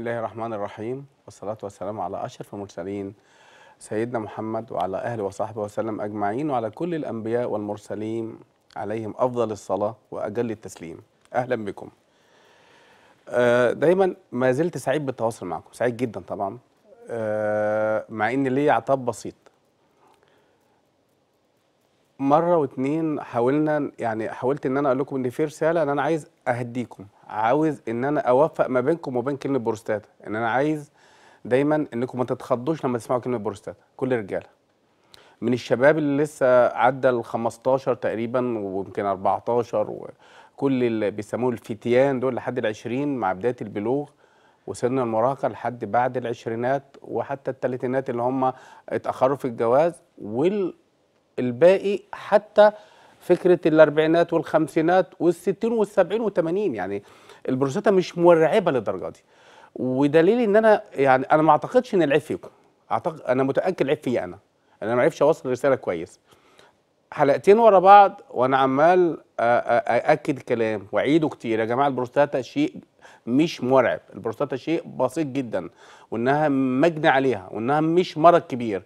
بسم الله الرحمن الرحيم والصلاة والسلام على أشرف المرسلين سيدنا محمد وعلى أهله وصحبه وسلم أجمعين وعلى كل الأنبياء والمرسلين عليهم أفضل الصلاة وأجل التسليم أهلا بكم دايما ما زلت سعيد بالتواصل معكم سعيد جدا طبعا مع ان لي عطاب بسيط مره واتنين حاولنا يعني حاولت ان انا اقول لكم ان في رساله ان انا عايز اهديكم عاوز ان انا اوفق ما بينكم وبين كلمه بروستاتا ان انا عايز دايما انكم ما تتخضوش لما تسمعوا كلمه بروستاتا كل الرجاله من الشباب اللي لسه عدى ال 15 تقريبا ويمكن 14 وكل اللي بيسموه الفتيان دول لحد ال 20 مع بدايه البلوغ وسن المراهقه لحد بعد العشرينات وحتى الثلاثينات اللي هم اتاخروا في الجواز والباقي حتى فكره الاربعينات والخمسينات والستين والسبعين والثمانين يعني البروستاتا مش مرعبه للدرجه دي ودليل ان انا يعني انا ما اعتقدش ان العيب فيكم اعتقد انا متاكد العيب فيا انا انا ما عرفش اوصل الرساله كويس حلقتين ورا بعض وانا عمال ااكد كلام واعيده كتير يا جماعه البروستاتا شيء مش مرعب البروستاتا شيء بسيط جدا وانها مجني عليها وانها مش مرض كبير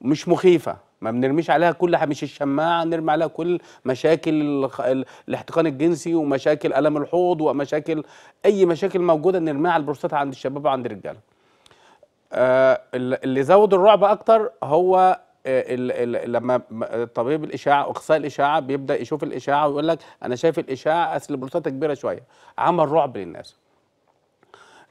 مش مخيفه ما بنرميش عليها كل مش الشماعه نرمي عليها كل مشاكل ال... الاحتقان الجنسي ومشاكل الم الحوض ومشاكل اي مشاكل موجوده نرميها على البروستات عند الشباب وعند الرجاله آه، اللي زود الرعب اكتر هو آه، لما طبيب الاشعه اخصائي الاشعه بيبدا يشوف الاشعه ويقول لك انا شايف الاشعه اصل البروستاتا كبيره شويه عمل رعب للناس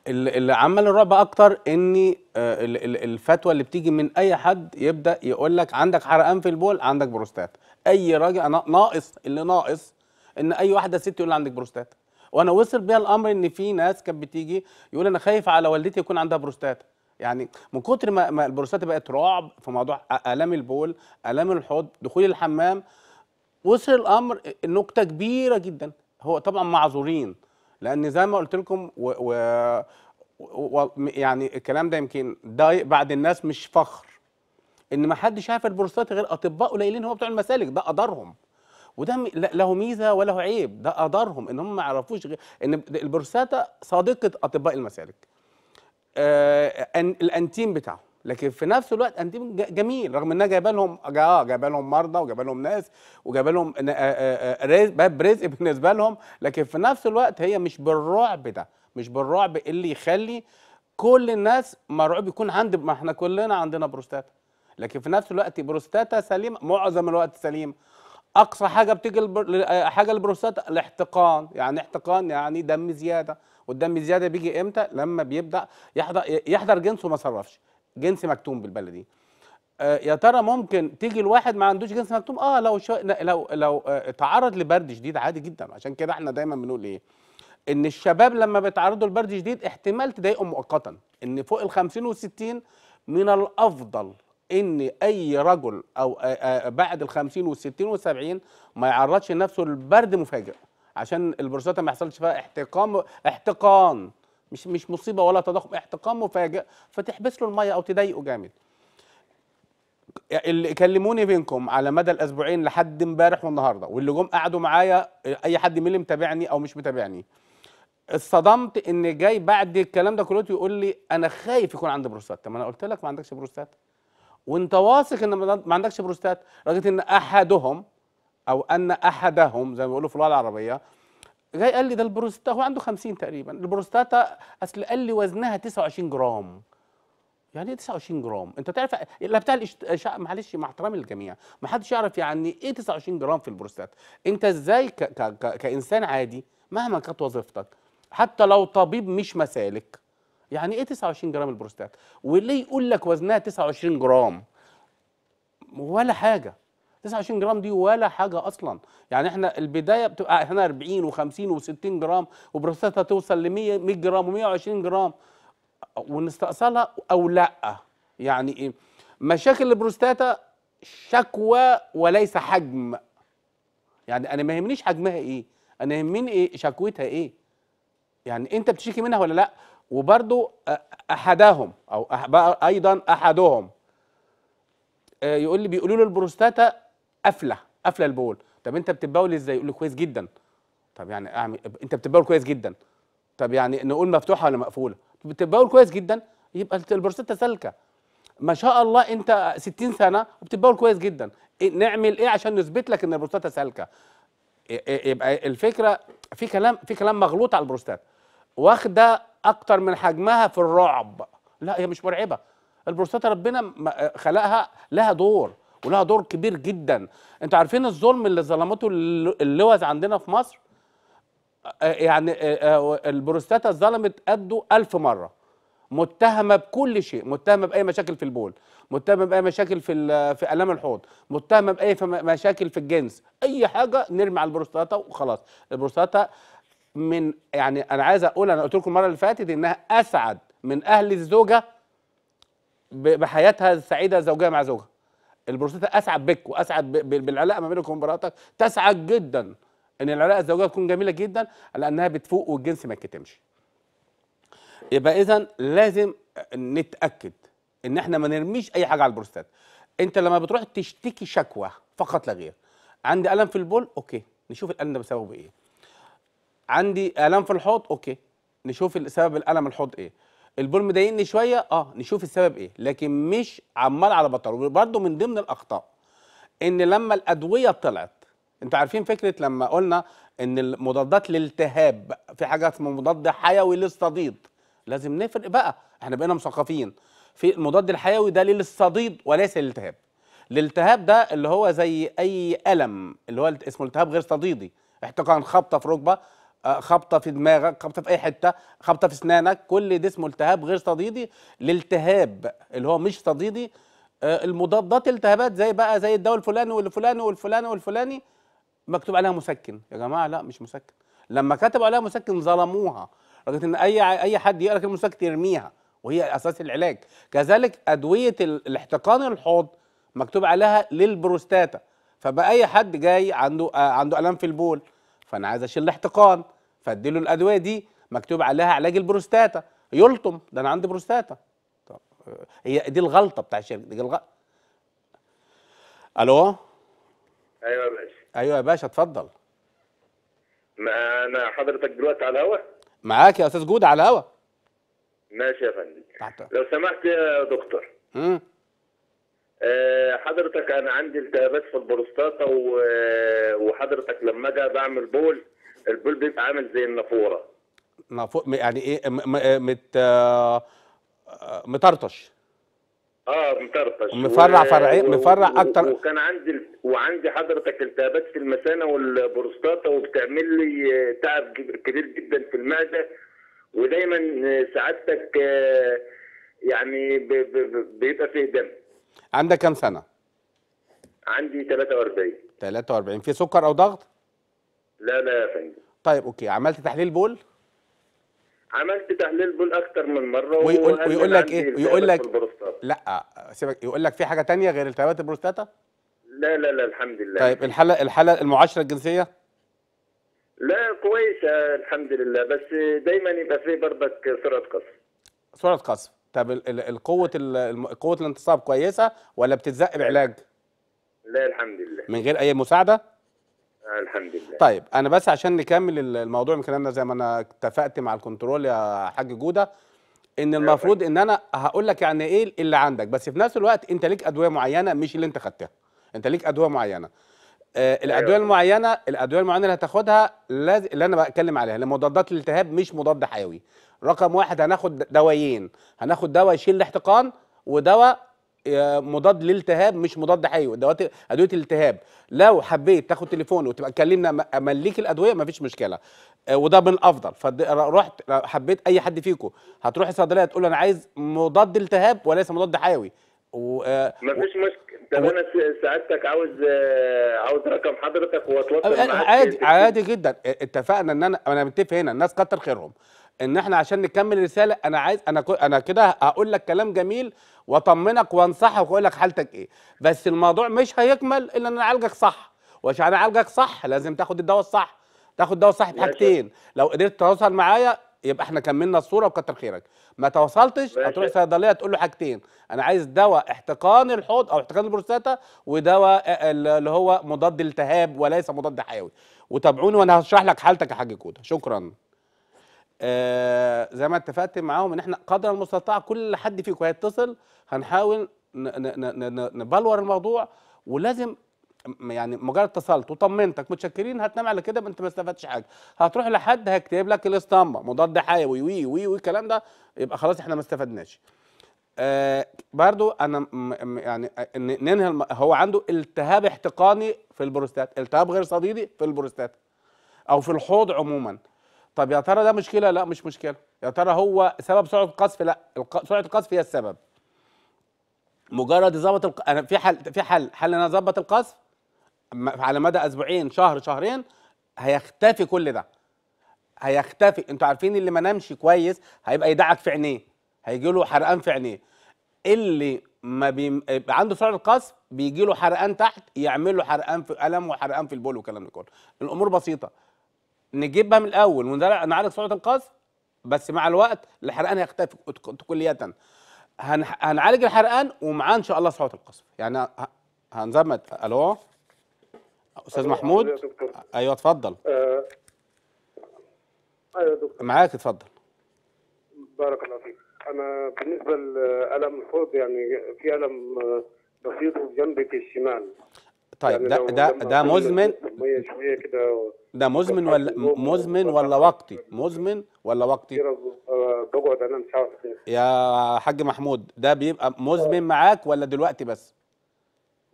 اللي عمل الرعب اكتر ان آه، الفتوى اللي بتيجي من اي حد يبدا يقول لك عندك حرقان في البول عندك بروستات اي راجل انا ناقص اللي ناقص ان اي واحده ست يقول عندك بروستات وانا وصل بيها الامر ان في ناس كانت بتيجي يقول انا خايف على والدتي يكون عندها بروستات يعني من كتر ما, ما البروستات بقت رعب في موضوع الام البول الام الحوض دخول الحمام وصل الامر نقطه كبيره جدا هو طبعا معذورين لان زي ما قلت لكم و, و, و يعني الكلام ده يمكن ضايق بعد الناس مش فخر ان ما حدش عارف البروستات غير اطباء قليلين هو بتوع المسالك ده قدرهم وده له ميزه وله عيب ده قدرهم ان هم ما يعرفوش غير ان البروستاتا صديقه اطباء المسالك آه الانتيم بتاعهم لكن في نفس الوقت تنظيم إيه جميل رغم انها جايبه لهم اه جايبه لهم مرضى وجايبه لهم ناس وجايبه لهم آه، آه، آه، باب رزق بالنسبه لهم لكن في نفس الوقت هي مش بالرعب ده مش بالرعب اللي يخلي كل الناس مرعوب يكون عند ما احنا كلنا عندنا بروستاتا لكن في نفس الوقت بروستاتا سليمه معظم الوقت سليمه اقصى حاجه بتيجي حاجه البروستاتا الاحتقان يعني احتقان يعني دم زياده والدم زياده بيجي امتى لما بيبدا يحضر يحضر جنسه وما صرفش جنس مكتوم بالبلدي آه، يا ترى ممكن تيجي الواحد ما عندوش جنس مكتوم اه لو شو... لو لو آه، اتعرض تعرض لبرد شديد عادي جدا عشان كده احنا دايما بنقول ايه ان الشباب لما بيتعرضوا لبرد شديد احتمال تضايقهم مؤقتا ان فوق ال 50 و60 من الافضل ان اي رجل او آه، بعد ال 50 وال60 وال70 ما يعرضش نفسه للبرد مفاجئ عشان البروستاتا ما يحصلش فيها احتقام احتقان مش مش مصيبه ولا تضخم احتقان مفاجئ فتحبس له الميه او تضايقه جامد اللي كلموني بينكم على مدى الاسبوعين لحد امبارح والنهارده واللي جم قعدوا معايا اي حد من اللي متابعني او مش متابعني اتصدمت ان جاي بعد الكلام ده كله يقول لي انا خايف يكون عندي بروستات طب ما انا قلت لك ما عندكش بروستات وانت واثق ان ما عندكش بروستات لدرجه ان احدهم او ان احدهم زي ما بيقولوا في اللغه العربيه جاي قال لي ده البروستاتا هو عنده 50 تقريبا البروستاتا اصل قال لي وزنها 29 جرام يعني ايه 29 جرام انت تعرف اللي بتاع الاشعاع معلش مع احترامي للجميع ما حدش يعرف يعني ايه 29 جرام في البروستاتا انت ازاي ك... ك... ك... كانسان عادي مهما كانت وظيفتك حتى لو طبيب مش مسالك يعني ايه 29 جرام البروستاتا وليه يقول لك وزنها 29 جرام ولا حاجه 29 جرام دي ولا حاجه اصلا يعني احنا البدايه بتبقى احنا 40 و50 و60 جرام وبروستاتا توصل ل 100 100 جرام و120 جرام ونستأصلها او لا يعني ايه مشاكل البروستاتا شكوى وليس حجم يعني انا ما يهمنيش حجمها ايه انا يهمني ايه شكوتها ايه يعني انت بتشكي منها ولا لا وبرضو احدهم او ايضا احدهم آه، يقول لي بيقولوا له البروستاتا قافله قافله البول طب انت بتتبول ازاي يقول لي كويس جدا طب يعني اعمل انت بتتبول كويس جدا طب يعني نقول مفتوحه ولا مقفوله بتتبول كويس جدا يبقى البروستاتا سالكه ما شاء الله انت 60 سنه وبتتبول كويس جدا إيه، نعمل ايه عشان نثبت لك ان البروستاتا سالكه إيه، إيه، يبقى الفكره في كلام في كلام مغلوط على البروستات واخده اكتر من حجمها في الرعب لا هي مش مرعبه البروستاتا ربنا خلقها لها دور ولها دور كبير جدا انتوا عارفين الظلم اللي ظلمته اللوز عندنا في مصر آه، آه، يعني آه، البروستاتا اتظلمت قده ألف مرة متهمة بكل شيء متهمة بأي مشاكل في البول متهمة بأي مشاكل في في آلام الحوض متهمة بأي مشاكل في الجنس أي حاجة نرمي على البروستاتا وخلاص البروستاتا من يعني أنا عايز أقول أنا قلت لكم المرة اللي فاتت إنها أسعد من أهل الزوجة بحياتها السعيدة الزوجية مع زوجها البروستاتا اسعد بك واسعد بالعلاقه ما بينك وبين تسعد جدا ان العلاقه الزوجيه تكون جميله جدا لانها بتفوق والجنس ما يتكتمش يبقى اذا لازم نتاكد ان احنا ما نرميش اي حاجه على البروستات انت لما بتروح تشتكي شكوى فقط لا غير عندي الم في البول اوكي نشوف الالم ده بسببه ايه عندي الم في الحوض اوكي نشوف سبب الالم الحوض ايه البول مضايقني شويه اه نشوف السبب ايه لكن مش عمال على بطال وبرده من ضمن الاخطاء ان لما الادويه طلعت انتوا عارفين فكره لما قلنا ان المضادات للالتهاب في حاجه اسمها مضاد حيوي للصديد لازم نفرق بقى احنا بقينا مثقفين في المضاد الحيوي ده للصديد وليس للالتهاب الالتهاب ده اللي هو زي اي الم اللي هو اسمه التهاب غير صديدي احتقان خبطه في ركبه خبطه في دماغك خبطه في اي حته خبطه في اسنانك كل ده اسمه التهاب غير صديدي الالتهاب اللي هو مش صديدي آه، المضادات التهابات زي بقى زي الدواء الفلاني والفلاني والفلاني والفلاني مكتوب عليها مسكن يا جماعه لا مش مسكن لما كتبوا عليها مسكن ظلموها لدرجه ان اي اي حد يقرا كلمه مسكن يرميها وهي اساس العلاج كذلك ادويه الاحتقان الحوض مكتوب عليها للبروستاتا فبقى اي حد جاي عنده آه، عنده الام في البول فانا عايز اشيل الاحتقان فاديله الادويه دي مكتوب عليها علاج البروستاتا يلطم ده انا عندي بروستاتا آه، هي دي الغلطه بتاع الشركه دي الغلطه الو ايوه يا باشا ايوه يا باشا اتفضل ما انا حضرتك دلوقتي على الهوا معاك يا استاذ جود على الهوا ماشي يا فندم لو سمحت يا دكتور امم حضرتك انا عندي التهابات في البروستاتا آه، وحضرتك لما اجي بعمل بول البول بيبقى عامل زي النافوره نافوره يعني ايه م... م... آه، مت آه، آه، مطرطش اه مطرطش مفرع و... فرعين مفرع اكتر وكان عندي وعندي حضرتك التهابات في المثانه والبروستاتا وبتعمل لي تعب كبير جدا في المعده ودايما سعادتك يعني بيبقى فيه دم عندك كام سنه؟ عندي 43 43 في سكر او ضغط؟ لا لا يا فندم طيب اوكي عملت تحليل بول عملت تحليل بول اكتر من مره ويقول, إيه؟ ويقول لك ايه ويقول لك لا سيبك يقول لك في حاجه تانية غير التهابات البروستاتا لا لا لا الحمد لله طيب الحاله الحاله المعاشره الجنسيه لا كويسه الحمد لله بس دايما يبقى في برضك سرعه قصف سرعه قصف طب القوه قوه الانتصاب كويسه ولا بتتزق بعلاج لا الحمد لله من غير اي مساعده الحمد لله طيب انا بس عشان نكمل الموضوع يمكن انا زي ما انا اتفقت مع الكنترول يا حاج جوده ان المفروض ان انا هقول لك يعني ايه اللي عندك بس في نفس الوقت انت ليك ادويه معينه مش اللي انت خدتها انت ليك ادويه معينه آه أيوة. الادويه المعينه الادويه المعينه اللي هتاخدها لاز... اللي انا بتكلم عليها لمضادات الالتهاب مش مضاد حيوي رقم واحد هناخد دوايين هناخد دواء يشيل الاحتقان ودواء مضاد للالتهاب مش مضاد حيوي ادوات ادويه الالتهاب لو حبيت تاخد تليفون وتبقى تكلمنا امليك الادويه مفيش مشكله آه، وده من الافضل فرحت حبيت اي حد فيكم هتروح الصيدليه تقول انا عايز مضاد التهاب وليس مضاد حيوي و... آه، مفيش مشكله طب انا سعادتك عاوز آه، عاوز رقم حضرتك واتواصل معاك عادي إيه؟ عادي جدا اتفقنا ان انا انا متفق هنا الناس كتر خيرهم ان احنا عشان نكمل الرساله انا عايز انا انا كده هقول لك كلام جميل واطمنك وانصحك واقول لك حالتك ايه بس الموضوع مش هيكمل الا ان اعالجك صح وعشان اعالجك صح لازم تاخد الدواء الصح تاخد دواء صح بحاجتين لو قدرت تتواصل معايا يبقى احنا كملنا الصوره وكتر خيرك ما تواصلتش هتروح صيدليه تقول له حاجتين انا عايز دواء احتقان الحوض او احتقان البروستاتا ودواء آه، اللي هو مضاد التهاب وليس مضاد حيوي وتابعوني وانا هشرح لك حالتك يا حاج كوده شكرا آه، زي ما اتفقت معاهم ان احنا قدر المستطاع كل حد فيكم هيتصل هنحاول نبلور الموضوع ولازم يعني مجرد اتصلت وطمنتك متشكرين هتنام على كده انت ما استفدتش حاجه هتروح لحد هيكتب لك الاسطمبه مضاد حيوي وي وي وي الكلام ده يبقى خلاص احنا ما استفدناش آه برضو انا يعني ننهي هو عنده التهاب احتقاني في البروستات التهاب غير صديدي في البروستات او في الحوض عموما طب يا ترى ده مشكله لا مش مشكله يا ترى هو سبب سرعه القذف لا سرعه القذف هي السبب مجرد ظبط الق... انا في حل في حل حل ان انا اظبط القذف على مدى اسبوعين شهر شهرين هيختفي كل ده هيختفي انتوا عارفين اللي ما نامش كويس هيبقى يدعك في عينيه هيجي له حرقان في عينيه اللي ما بي... عنده سرعه القذف بيجي له حرقان تحت يعمل له حرقان في الم وحرقان في البول والكلام ده كله الامور بسيطه نجيب بقى من الاول ونعالج سرعه القذف بس مع الوقت الحرقان هيختفي كليا هنعالج الحرقان ومعاه ان شاء الله سرعه القذف يعني هنزمت الو استاذ محمود أيوة, ايوه اتفضل آه. ايوه يا دكتور معاك اتفضل بارك الله فيك انا بالنسبه لالم الحوض يعني في الم بسيط في جنبك الشمال طيب يعني ده ده ده مزمن شويه كده ده مزمن ولا مزمن ولا وقتي مزمن ولا وقتي بقعد انا مش عارف يا حاج محمود ده بيبقى مزمن آه. معاك ولا دلوقتي بس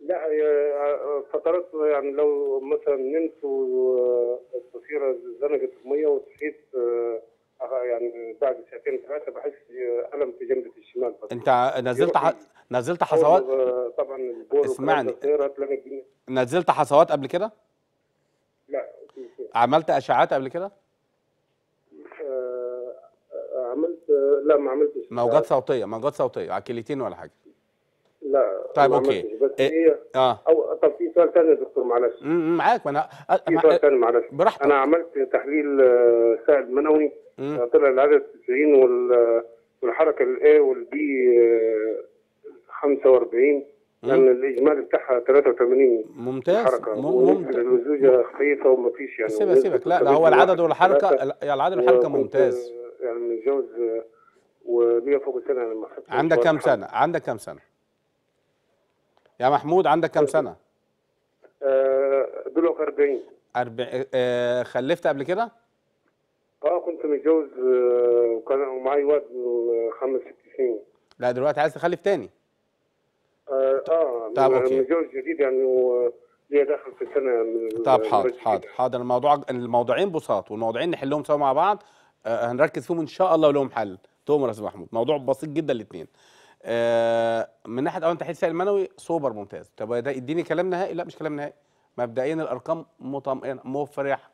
لا آه، آه، فترات يعني لو مثلا نمت والتصويره زنقت الميه وصحيت يعني بعد ساعتين ثلاثه بحس الم في جنبه الشمال بس انت نزلت ح... نزلت حصوات آه، طبعا البول اسمعني نزلت حصوات قبل كده؟ لا عملت اشعات قبل كده؟ آه، آه، عملت لا ما عملتش موجات صوتيه موجات صوتيه على كليتين ولا حاجه لا طيب اوكي بس إيه اه او طب في سؤال ثاني يا دكتور معلش معاك انا في سؤال ثاني معلش براحتك انا عملت تحليل آه، سائل منوي آه، طلع العدد 90 وال آه، والحركه الاي والبي 45 لان الاجمالي بتاعها 83 ممتاز الحركه ممتاز يعني الزوجه خفيفه وما فيش يعني سيبك سيبك لا لا هو يعني العدد والحركه العدد والحركه ممتاز يعني متجوز وليا فوق السنه يعني عندك كم سنه؟ عندك كم سنه؟ يا محمود عندك كام سنه آه، دول 40 أربع... آه، خلفت قبل كده اه كنت متجوز آه، وكان ومعايا واد خمس ست سنين لا دلوقتي عايز تخلف تاني اه اه طب اوكي متجوز جديد يعني و... دخل في السنه من طب حاضر حاضر حاضر الموضوع الموضوعين بساط والموضوعين نحلهم سوا مع بعض هنركز فيهم ان شاء الله ولهم حل تؤمر يا محمود موضوع بسيط جدا الاثنين آه، من ناحيه اول تحليل سائل منوي سوبر ممتاز طب ده يديني كلام نهائي لا مش كلام نهائي مبدئيا الارقام مطمئنه مفرحه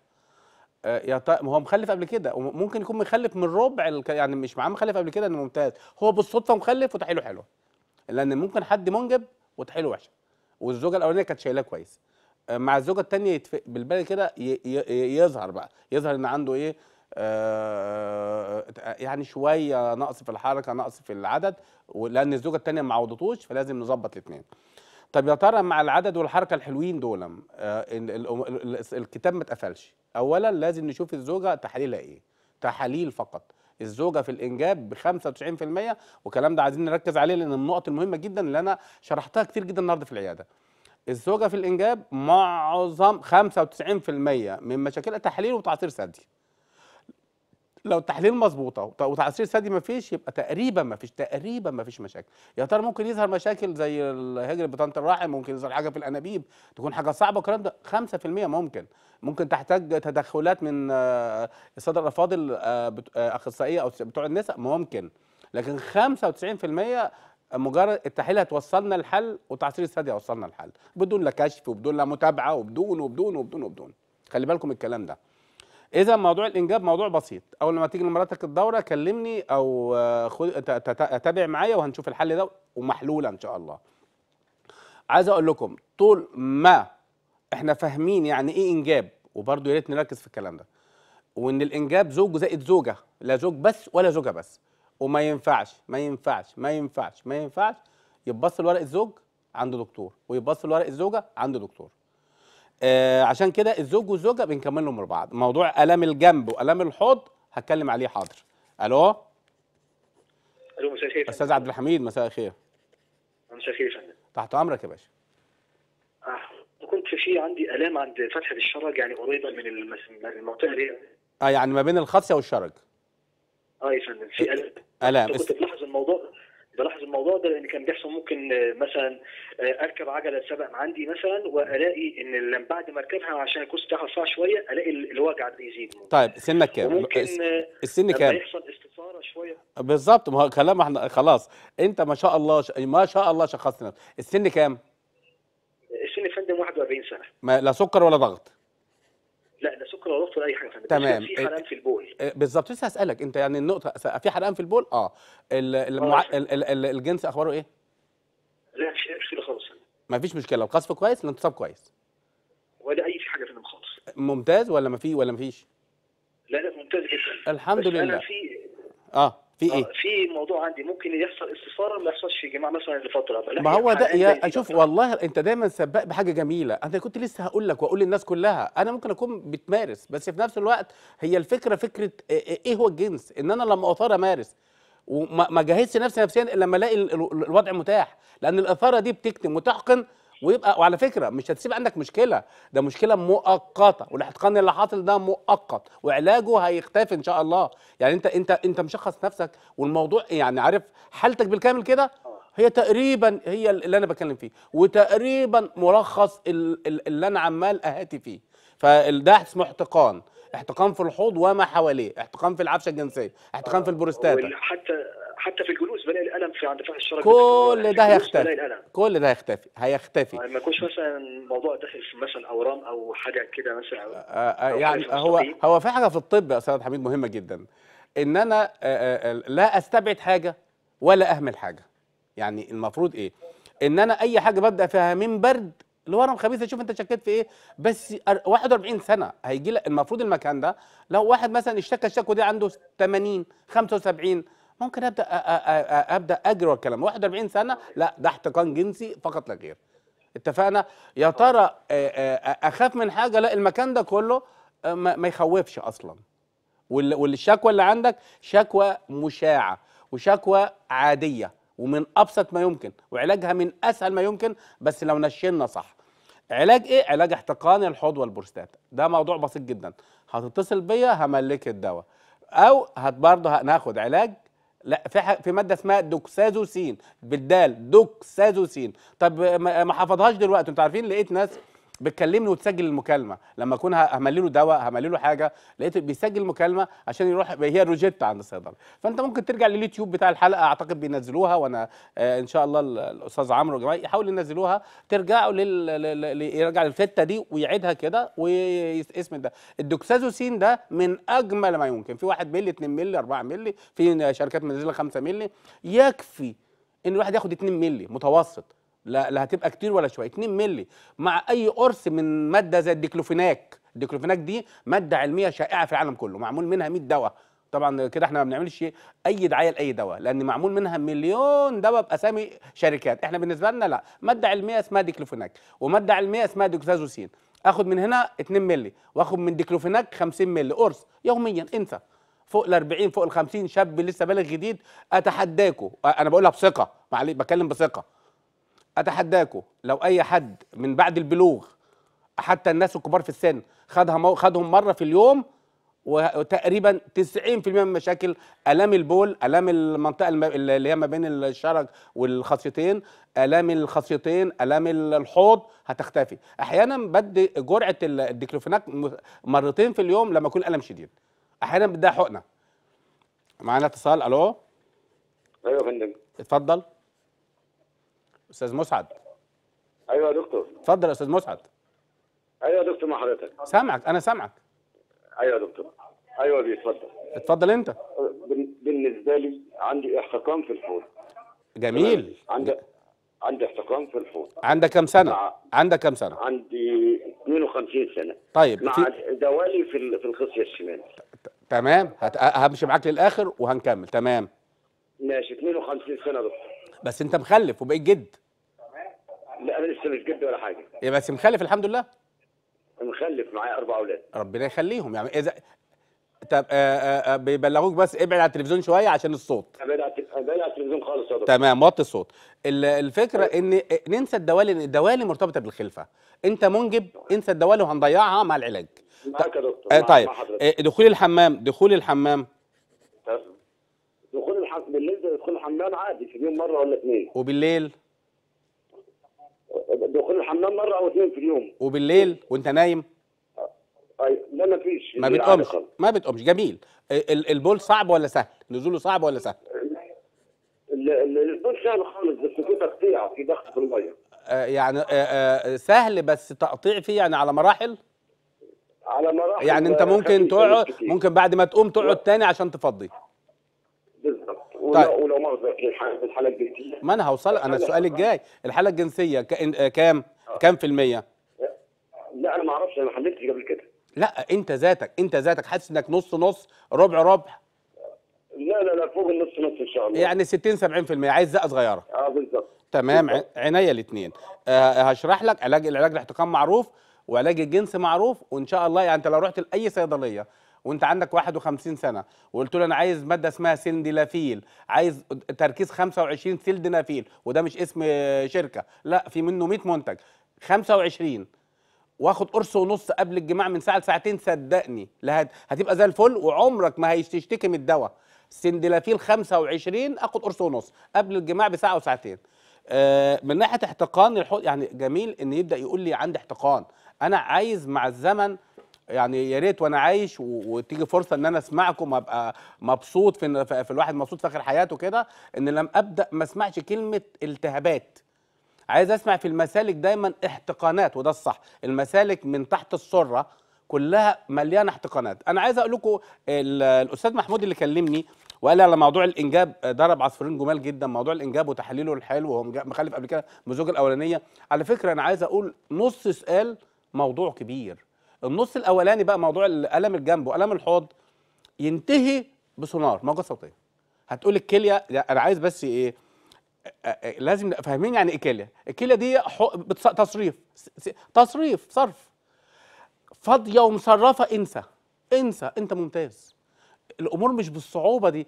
آه، يا طيب هو مخلف قبل كده وممكن يكون مخلف من ربع يعني مش معاه مخلف قبل كده انه ممتاز هو بالصدفه مخلف وتحيله حلوه لان ممكن حد منجب وتحيله وحشه والزوجه الاولانيه كانت شايلاه كويس آه، مع الزوجه الثانيه بالبالي كده يظهر بقى يظهر ان عنده ايه آه، يعني شويه نقص في الحركه نقص في العدد ولان الزوجه الثانيه ما عوضتوش فلازم نظبط الاثنين طب يا ترى مع العدد والحركه الحلوين دول آه، الكتاب ما اتقفلش اولا لازم نشوف الزوجه تحاليلها ايه تحاليل فقط الزوجه في الانجاب ب 95% والكلام ده عايزين نركز عليه لان النقط المهمه جدا اللي انا شرحتها كتير جدا النهارده في العياده الزوجه في الانجاب معظم 95% من مشاكلها تحاليل وتعصير ثدي لو التحليل مظبوط اهو ثدي ما فيش يبقى تقريبا ما فيش تقريبا ما فيش مشاكل يا ترى ممكن يظهر مشاكل زي الهجر بطانه الرحم ممكن يظهر حاجه في الانابيب تكون حاجه صعبه الكلام ده 5% ممكن ممكن تحتاج تدخلات من آه، الصدر الافاضل آه، آه، اخصائيه او بتوع النساء ممكن لكن 95% مجرد التحليل هتوصلنا الحل وتعصير الثدي هيوصلنا الحل بدون لا كشف وبدون لا متابعه وبدون وبدون وبدون وبدون خلي بالكم الكلام ده اذا موضوع الانجاب موضوع بسيط اول ما تيجي لمراتك الدوره كلمني او آه، خد تابع معايا وهنشوف الحل ده ومحلوله ان شاء الله عايز اقول لكم طول ما احنا فاهمين يعني ايه انجاب وبرضه يا ريت نركز في الكلام ده وان الانجاب زوج زائد زوجه لا زوج بس ولا زوجه بس وما ينفعش ما ينفعش ما ينفعش ما ينفعش يبص لورق الزوج عند دكتور ويبص لورق الزوجه عند دكتور آه عشان كده الزوج والزوجه بنكملهم مع بعض موضوع الام الجنب والام الحوض هتكلم عليه حاضر الو الو مساء الخير استاذ عبد الحميد مساء الخير مساء الخير يا فندم تحت امرك يا باشا آه. كنت في عندي الام عند فتحه الشرج يعني قريبه من المنطقه دي اه يعني ما بين الخصيه والشرج اه يا فندم في الام الام كنت بلاحظ الموضوع بلاحظ الموضوع ده لان كان بيحصل ممكن آه، مثلا آه، اركب عجله سبق عندي مثلا والاقي ان بعد ما اركبها عشان الكوست بتاعها صعب شويه الاقي الوجع ده يزيد طيب سنك كام؟ ممكن آه، السن كام؟ يحصل استثاره شويه بالظبط ما هو كلام احنا خلاص انت ما شاء الله ش... ما شاء الله شخصت نفسك السن كام؟ السن يا فندم 41 سنه ما لا سكر ولا ضغط ممكن اوصل اي حاجه فندم تمام في حرقان في البول إيه، إيه، بالظبط لسه هسالك انت يعني النقطه في حرقان في البول اه, آه، المع... الجنس اخباره ايه؟ لا مفيش مشكله خالص ما فيش مشكله القذف كويس الانتصاب كويس ولا اي في حاجه فندم خالص ممتاز ولا ما في ولا ما فيش؟ لا لا ممتاز جدا الحمد لله انا في اه في آه، ايه؟ في موضوع عندي ممكن يحصل استثاره ما يحصلش في جماعه مثلا لفتره ما يعني هو ده يا اشوف والله انت دايما سباق بحاجه جميله انا كنت لسه هقول لك واقول للناس كلها انا ممكن اكون بتمارس بس في نفس الوقت هي الفكره فكره ايه, إيه،, إيه هو الجنس ان انا لما اثار امارس وما جهزش نفسي نفسيا الا لما الاقي الوضع متاح لان الاثاره دي بتكتم وتحقن ويبقى وعلى فكره مش هتسيب عندك مشكله ده مشكله مؤقته والاحتقان اللي حاصل ده مؤقت وعلاجه هيختفي ان شاء الله يعني انت انت انت مشخص نفسك والموضوع يعني عارف حالتك بالكامل كده آه. هي تقريبا هي اللي انا بتكلم فيه وتقريبا ملخص اللي انا عمال اهاتي فيه فده اسمه احتقان احتقان في الحوض وما حواليه احتقان في العفشه الجنسيه احتقان في آه. البروستاتا حتى حتى في الجلوس بلاقي الالم في عند فخذ الشرج كل يعني ده هيختفي كل ده هيختفي هيختفي ما يكونش مثلا الموضوع داخل في مثلا اورام او حاجه كده مثلا أو آه، آه، آه، أو يعني هو هو في حاجه في الطب يا استاذ حميد مهمه جدا ان انا لا استبعد حاجه ولا اهمل حاجه يعني المفروض ايه ان انا اي حاجه ببدا فيها من برد لورم خبيث اشوف انت شكيت في ايه بس 41 سنه هيجي لك المفروض المكان ده لو واحد مثلا اشتكى الشكوى دي عنده 80 75 ممكن ابدا ابدا اجري والكلام 41 سنه لا ده احتقان جنسي فقط لا غير اتفقنا يا ترى آه، آه، آه، اخاف من حاجه لا المكان ده كله ما يخوفش اصلا والشكوى اللي عندك شكوى مشاعه وشكوى عاديه ومن ابسط ما يمكن وعلاجها من اسهل ما يمكن بس لو نشلنا صح علاج ايه علاج احتقان الحوض والبروستات ده موضوع بسيط جدا هتتصل بيا هملك الدواء او هت برضه هناخد علاج لا في ح... في ماده اسمها دوكسازوسين بالدال دوكسازوسين طب ما حفظهاش دلوقتي انتوا عارفين لقيت ناس بتكلمني وتسجل المكالمه لما اكون هملي له دواء هملي له حاجه لقيت بيسجل مكالمه عشان يروح هي روجيتا عند الصيدله فانت ممكن ترجع لليوتيوب بتاع الحلقه اعتقد بينزلوها وانا آه ان شاء الله الاستاذ عمرو وجماعه يحاولوا ينزلوها ترجعوا لل يرجع للفته دي ويعيدها كده واسم ده الدوكسازوسين ده من اجمل ما يمكن في 1 مللي 2 مللي 4 مللي في شركات منزله 5 مللي يكفي ان الواحد ياخد 2 مللي متوسط لا لا هتبقى كتير ولا شويه 2 مللي مع اي قرص من ماده زي الديكلوفيناك الديكلوفيناك دي ماده علميه شائعه في العالم كله معمول منها 100 دواء طبعا كده احنا ما بنعملش اي دعايه لاي دواء لان معمول منها مليون دواء باسامي شركات احنا بالنسبه لنا لا ماده علميه اسمها ديكلوفيناك وماده علميه اسمها دوكسازوسين اخد من هنا 2 مللي واخد من ديكلوفيناك 50 مللي قرص يوميا انسى فوق ال 40 فوق ال 50 شاب لسه بالغ جديد اتحداكوا انا بقولها بثقه معلش بتكلم بثقه اتحداكم لو اي حد من بعد البلوغ حتى الناس الكبار في السن خدها خدهم مره في اليوم وتقريبا 90% من مشاكل الام البول الام المنطقه اللي هي ما بين الشرج والخصيتين الام الخصيتين الام الحوض هتختفي احيانا بدي جرعه الديكلوفيناك مرتين في اليوم لما يكون الم شديد احيانا بدها حقنه معانا اتصال الو ايوه يا فندم اتفضل استاذ مسعد ايوه يا دكتور اتفضل يا استاذ مسعد ايوه يا دكتور مع حضرتك سامعك انا سامعك ايوه يا دكتور ايوه بيتفضل اتفضل انت بالنسبه لي عندي احتقان في الحوض جميل عندي عندي احتقان في الحوض عندك كام سنه مع... عندك كام سنه عندي 52 سنه طيب مع في... دوالي في في الخصيه الشمال تمام هت... همشي معاك للاخر وهنكمل تمام ماشي 52 سنه دكتور بس انت مخلف وبقيت جد لا انا لسه مش جد ولا حاجه يا بس مخلف الحمد لله مخلف معايا اربع اولاد ربنا يخليهم يعني اذا طب آه، آه، آه، بيبلغوك بس ابعد على التلفزيون شويه عشان الصوت ابعد على التلفزيون خالص يا دكتور تمام وطي الصوت الفكره أيوة. ان ننسى الدوالي الدوالي مرتبطه بالخلفه انت منجب انسى الدوالي وهنضيعها مع العلاج معاك يا دكتور طيب دخول الحمام دخول الحمام دخول الحمام بالليل يدخل الحمام عادي في اليوم مره ولا اثنين وبالليل دخول الحمام مره او اثنين في اليوم وبالليل وانت نايم لا ما فيش ما بتقومش ما بتقومش جميل البول صعب ولا سهل نزوله صعب ولا سهل البول سهل خالص بس في تقطيع في ضغط في الميه آه، يعني آه، آه، سهل بس تقطيع فيه يعني على مراحل على مراحل يعني انت ممكن تقعد ممكن بعد ما تقوم تقعد تاني عشان تفضي بالظبط طيب. ولو مرضى في الحاله الجنسيه ما انا هوصل انا السؤال الجاي الحاله الجنسيه كام آه. كام في الميه لا انا ما اعرفش انا ما حللتش قبل كده لا انت ذاتك انت ذاتك حاسس انك نص نص ربع ربع لا لا لا فوق النص نص ان شاء الله يعني 60 70% عايز زقه صغيره اه بالظبط تمام عينيا الاثنين آه هشرح لك علاج العلاج الاحتقان معروف وعلاج الجنس معروف وان شاء الله يعني انت لو رحت لاي صيدليه وانت عندك 51 سنه وقلت له انا عايز ماده اسمها سندلافيل عايز تركيز 25 سلدنافيل وده مش اسم شركه لا في منه 100 منتج 25 واخد قرص ونص قبل الجماع من ساعه لساعتين صدقني لا هتبقى زي الفل وعمرك ما هيشتكي من الدواء سندلافيل 25 اخد قرص ونص قبل الجماع بساعه وساعتين آه من ناحيه احتقان الحوض يعني جميل ان يبدا يقول لي عندي احتقان انا عايز مع الزمن يعني يا ريت وانا عايش وتيجي فرصه ان انا اسمعكم ابقى مبسوط في في الواحد مبسوط في اخر حياته كده ان لم ابدا ما اسمعش كلمه التهابات عايز اسمع في المسالك دايما احتقانات وده الصح المسالك من تحت السره كلها مليانه احتقانات انا عايز اقول لكم الاستاذ محمود اللي كلمني وقال على موضوع الانجاب ضرب عصفورين جمال جدا موضوع الانجاب وتحليله الحلو وهو مخلف قبل كده من الزوجه الاولانيه على فكره انا عايز اقول نص سؤال موضوع كبير النص الاولاني بقى موضوع الالم الجنب والم الحوض ينتهي بسونار موجه صوتيه هتقول الكليه انا عايز بس ايه لازم فاهمين يعني ايه كليه الكليه دي تصريف تصريف صرف فاضيه ومصرفه انسى انسى انت ممتاز الامور مش بالصعوبه دي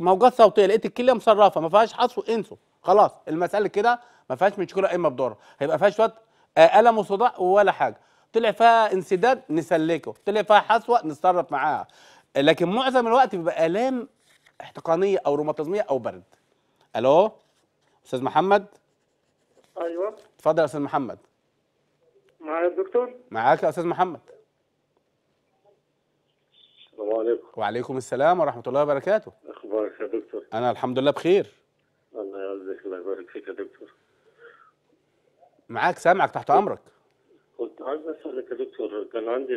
موجات صوتيه لقيت الكليه مصرفه ما فيهاش حصو انسوا خلاص المساله كده ما فيهاش مشكله اما بضره هيبقى فيها شويه آه، الم وصداع ولا حاجه طلع فيها انسداد نسلكه طلع فيها حسوه نتصرف معاها لكن معظم الوقت بيبقى الام احتقانيه او روماتيزميه او برد الو استاذ محمد ايوه اتفضل يا استاذ محمد معايا الدكتور معاك يا استاذ محمد السلام عليكم وعليكم السلام ورحمه الله وبركاته اخبارك يا دكتور انا الحمد لله بخير الله يعزك الله يبارك فيك يا دكتور معاك سامعك تحت امرك عايز اسالك يا دكتور كان عندي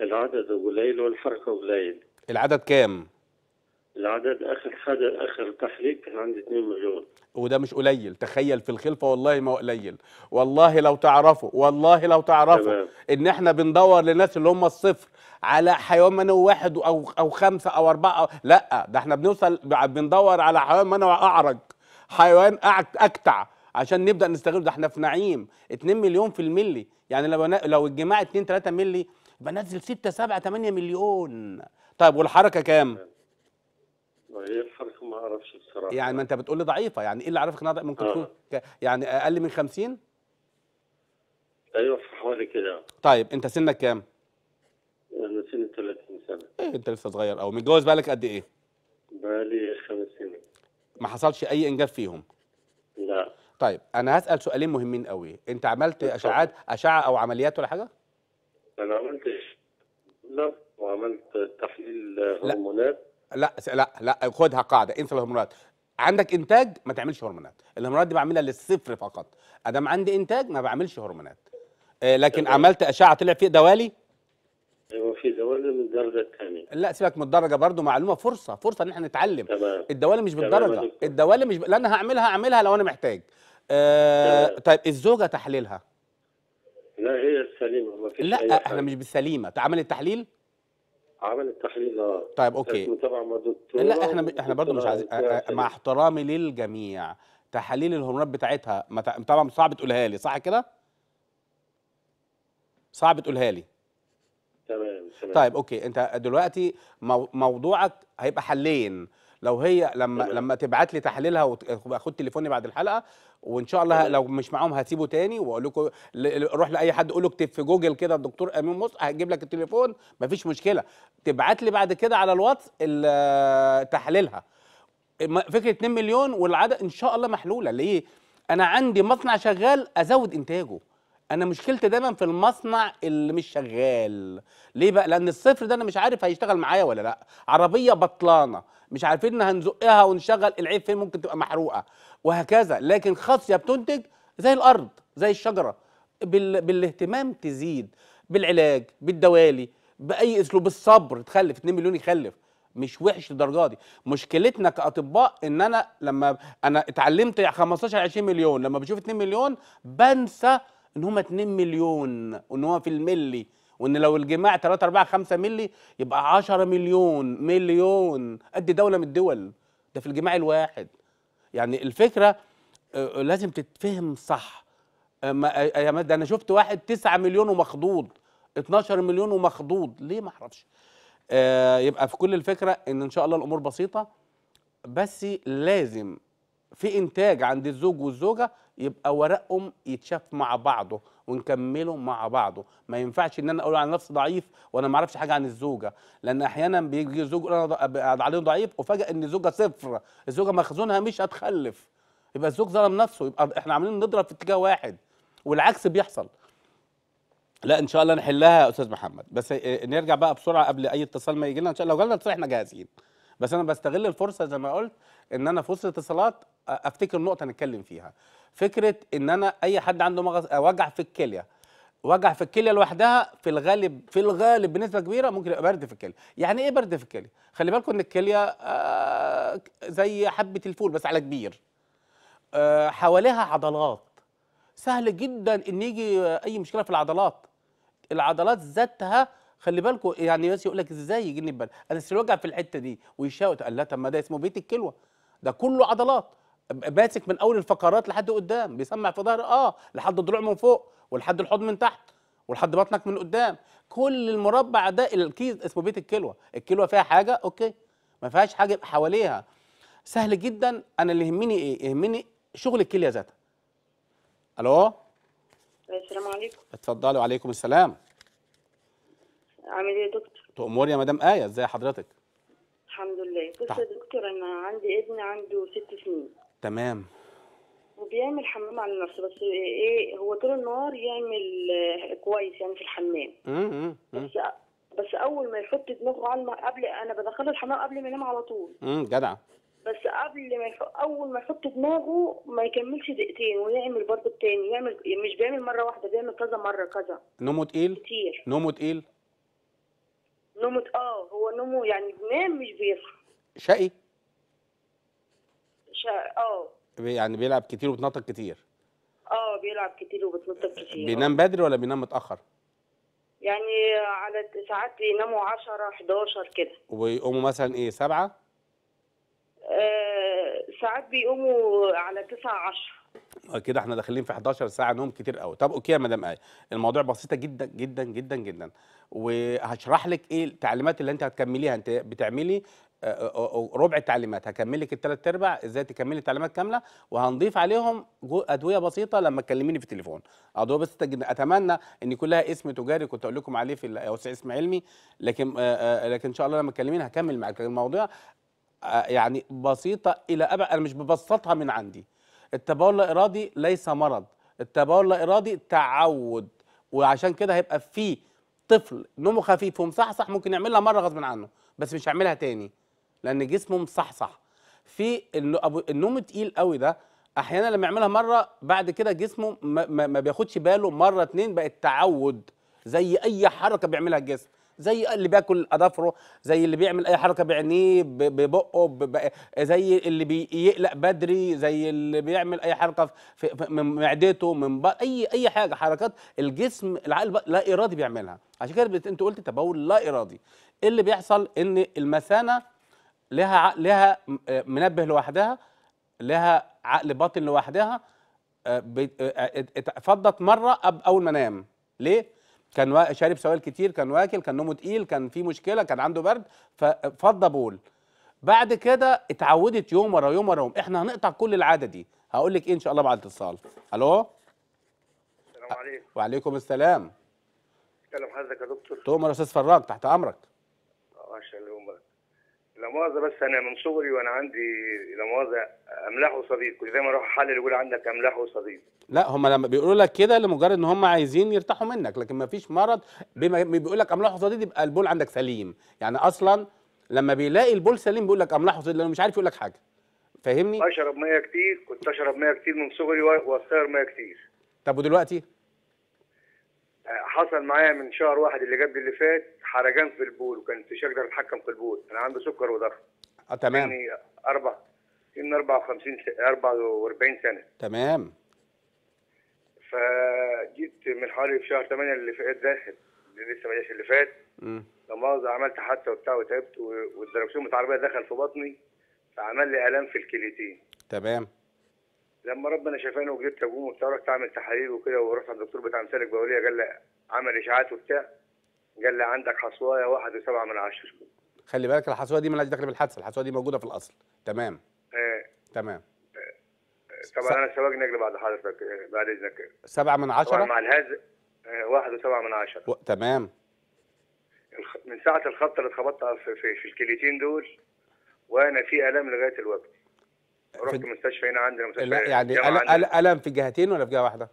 العدد قليل والحركه قليل العدد كام؟ العدد اخر حاجه اخر تحليل كان عندي 2 مليون وده مش قليل تخيل في الخلفه والله ما هو قليل والله لو تعرفوا والله لو تعرفوا تمام. ان احنا بندور للناس اللي هم الصفر على حيوان منوي واحد او او خمسه او اربعه أو لا ده احنا بنوصل بندور على حيوان منوي اعرج حيوان اكتع عشان نبدا نستغل ده احنا في نعيم 2 مليون في الملي يعني لو لو الجماعه 2 3 ملي بنزل 6 7 8 مليون طيب والحركه كام؟ هي الحركه ما اعرفش بصراحه يعني ما انت بتقول لي ضعيفه يعني ايه اللي عارفك انها ممكن آه. تكون آه. يعني اقل من 50 ايوه حوالي كده طيب انت سنك كام؟ انا سني 30 سنه ايه انت لسه صغير قوي متجوز بقالك قد ايه؟ بقالي خمس سنين ما حصلش اي انجاب فيهم طيب انا هسال سؤالين مهمين قوي انت عملت اشعاعات اشعه او عمليات ولا حاجه انا عملت لا وعملت تحليل هرمونات لا لا لا خدها قاعده انسى الهرمونات عندك انتاج ما تعملش هرمونات الهرمونات دي بعملها للصفر فقط ادام عندي انتاج ما بعملش هرمونات آه، لكن عملت اشعه طلع فيه دوالي ايوه في دوالي من الدرجه الثانيه لا سيبك من الدرجه برضه معلومه فرصه فرصه ان احنا نتعلم تمام الدوالي مش بالدرجه الدوالي مش ب... لا انا هعملها اعملها لو انا محتاج آه، آه. طيب الزوجه تحليلها لا هي السليمه لا أي لا آه، احنا مش بالسليمه عمل التحليل عمل التحليل اه طيب اوكي مع لا احنا ب... احنا برضه مش عايزين مع احترامي للجميع تحاليل الهرمونات بتاعتها مت... طبعا صعب تقولها لي صح كده صعب تقولها لي تمام تمام طيب اوكي انت دلوقتي مو... موضوعك هيبقى حلين لو هي لما تمام. لما تبعت لي تحليلها واخد تليفوني بعد الحلقه وان شاء الله لو مش معاهم هسيبه تاني واقول لكم روح لاي حد قول له اكتب في جوجل كده الدكتور امين مصر هجيب لك التليفون مفيش مشكله تبعت لي بعد كده على الواتس تحليلها فكره 2 مليون والعدد ان شاء الله محلوله ليه انا عندي مصنع شغال ازود انتاجه انا مشكلتي دايما في المصنع اللي مش شغال ليه بقى لان الصفر ده انا مش عارف هيشتغل معايا ولا لا عربيه بطلانه مش عارفين ان هنزقها ونشغل العيب فين ممكن تبقى محروقه وهكذا لكن خاصيه بتنتج زي الارض زي الشجره بال... بالاهتمام تزيد بالعلاج بالدوالي باي اسلوب الصبر تخلف 2 مليون يخلف مش وحش للدرجه دي مشكلتنا كاطباء ان انا لما انا اتعلمت 15 20 مليون لما بشوف 2 مليون بنسى ان هم 2 مليون وان هو في الملي وان لو الجماع 3 4 5 ملي يبقى 10 مليون مليون قد دوله من الدول ده في الجماع الواحد يعني الفكره آه، آه، لازم تتفهم صح آه، يا مادة انا شفت واحد 9 مليون ومخضوض 12 مليون ومخضوض ليه ما اعرفش يبقى في كل الفكره ان ان شاء الله الامور بسيطه بس لازم في انتاج عند الزوج والزوجه يبقى ورقهم يتشاف مع بعضه ونكمله مع بعضه ما ينفعش ان انا اقول على نفسي ضعيف وانا ما اعرفش حاجه عن الزوجه لان احيانا بيجي زوج يقول انا عليه ضعيف وفجاه ان الزوجه صفر الزوجه مخزونها مش هتخلف يبقى الزوج ظلم نفسه يبقى احنا عاملين نضرب في اتجاه واحد والعكس بيحصل لا ان شاء الله نحلها يا استاذ محمد بس نرجع بقى بسرعه قبل اي اتصال ما يجي لنا ان شاء الله لو جالنا اتصال احنا جاهزين بس انا بستغل الفرصه زي ما قلت ان انا في وسط اتصالات افتكر نقطه نتكلم فيها فكره ان انا اي حد عنده مغز... وجع في الكليه وجع في الكليه لوحدها في الغالب في الغالب بنسبه كبيره ممكن يبقى برد في الكليه يعني ايه برد في الكليه خلي بالكم ان الكليه آه، زي حبه الفول بس على كبير آه، حواليها عضلات سهل جدا ان يجي اي مشكله في العضلات العضلات ذاتها خلي بالكم يعني ناس يقول لك ازاي يجيني بال انا اصل الوجع في الحته دي ويشاوت قال لا طب ما ده اسمه بيت الكلوه ده كله عضلات ماسك من اول الفقرات لحد قدام بيسمع في ظهر اه لحد الضلوع من فوق ولحد الحوض من تحت ولحد بطنك من قدام كل المربع ده الكيس اسمه بيت الكلوه الكلوه فيها حاجه اوكي ما فيهاش حاجه حواليها سهل جدا انا اللي يهمني ايه يهمني شغل الكليه ذاتها الو السلام عليكم اتفضلوا وعليكم السلام عامل ايه يا دكتور تؤمري يا مدام ايه ازي حضرتك الحمد لله بص يا دكتور انا عندي ابن عنده ست سنين تمام وبيعمل حمام على نفسه بس ايه هو طول النهار يعمل آه، كويس يعني في الحمام امم بس بس اول ما يحط دماغه على قبل انا بدخله الحمام قبل ما ينام على طول امم جدع بس قبل ما يح... اول ما يحط دماغه ما يكملش دقيقتين ويعمل برضه التاني يعمل مش بيعمل مره واحده بيعمل كذا مره كذا نومه تقيل كتير نومه تقيل نومه اه هو نومه يعني بينام مش بيصحى شقي شقي اه يعني بيلعب كتير وبتنطط كتير اه بيلعب كتير وبتنطط كتير بينام بدري ولا بينام متاخر يعني على ساعات يناموا 10 11 كده ويقوموا مثلا ايه 7 آه ساعات بيقوموا على 9 10 كده احنا داخلين في 11 ساعه نوم كتير قوي طب اوكي يا مدام ايه الموضوع بسيطه جدا جدا جدا جدا وهشرح لك ايه التعليمات اللي انت هتكمليها انت بتعملي آه، آه، آه، ربع التعليمات هكمل لك الثلاث ارباع ازاي تكملي التعليمات كامله وهنضيف عليهم ادويه بسيطه لما تكلميني في التليفون ادويه بسيطه جدا اتمنى ان كلها اسم تجاري كنت اقول لكم عليه في اوسع اسم علمي لكن لكن ان شاء الله لما تكلميني هكمل معاك الموضوع يعني بسيطه الى ابعد انا مش ببسطها من عندي التبول اللا ارادي ليس مرض التبول اللا ارادي تعود وعشان كده هيبقى في طفل نومه خفيف ومصحصح ممكن يعملها مره غصب عنه بس مش هيعملها تاني لان جسمه مصحصح في النوم تقيل قوي ده احيانا لما يعملها مره بعد كده جسمه ما بياخدش باله مره اتنين بقت تعود زي اي حركه بيعملها الجسم زي اللي بياكل اظافره زي اللي بيعمل اي حركه بعينيه ببقه زي اللي بيقلق بدري زي اللي بيعمل اي حركه في من معدته من اي اي حاجه حركات الجسم العقل لا ارادي بيعملها عشان كده انت قلت تبول لا ارادي إيه اللي بيحصل ان المثانه لها لها منبه لوحدها لها عقل باطن لوحدها آه، آه، آه، اتفضت مره اول ما نام ليه كان شارب سوائل كتير كان واكل كان نومه تقيل كان في مشكله كان عنده برد ففضى بول بعد كده اتعودت يوم ورا يوم ورا يوم احنا هنقطع كل العاده دي هقول لك ايه ان شاء الله بعد الاتصال الو السلام عليكم وعليكم السلام كلام حضرتك يا دكتور تؤمر يا استاذ فراج تحت امرك لا مؤاخذه بس انا من صغري وانا عندي لا مؤاخذه املاح وصديق كنت دايما اروح احلل يقول عندك املاح وصديق لا هم لما بيقولوا لك كده لمجرد ان هم عايزين يرتاحوا منك لكن ما فيش مرض بما بيقول لك املاح وصديق يبقى البول عندك سليم يعني اصلا لما بيلاقي البول سليم بيقول لك املاح وصديق لانه مش عارف يقول لك حاجه فاهمني اشرب ميه كتير كنت اشرب ميه كتير من صغري واختار ميه كتير طب ودلوقتي آه، حصل معايا من شهر واحد اللي قبل اللي فات حرجان في البول وكان مش اقدر اتحكم في البول انا عندي سكر وضغط اه تمام يعني اربع سن 54 44 سنه تمام فجيت من حوالي في شهر 8 اللي فات داخل اللي لسه ما جاش اللي فات لما عملت حادثه وبتاع وتعبت والدركسيون بتاع العربيه دخل في بطني فعمل لي الام في الكليتين تمام لما ربنا شافاني وجبت ابوه وبتاع رحت اعمل تحاليل وكده ورحت عند الدكتور بتاع مسالك بوليه قال لي عمل اشاعات وبتاع قال لي عندك حصوايه واحد وسبعه من عشره خلي بالك الحصوايه دي مالهاش دخل بالحادثه الحصوايه دي موجوده في الاصل تمام ايه تمام إيه. طبعا انا سواق نقل بعد حضرتك إيه، بعد اذنك سبعه من عشره مع الهز إيه، واحد وسبعه من عشره و... تمام من ساعه الخبطه اللي اتخبطت في, في, في الكليتين دول وانا في الام لغايه الوقت رحت في... مستشفى هنا عندنا مستشفى يعني ألم, الم في جهتين ولا في جهه واحده؟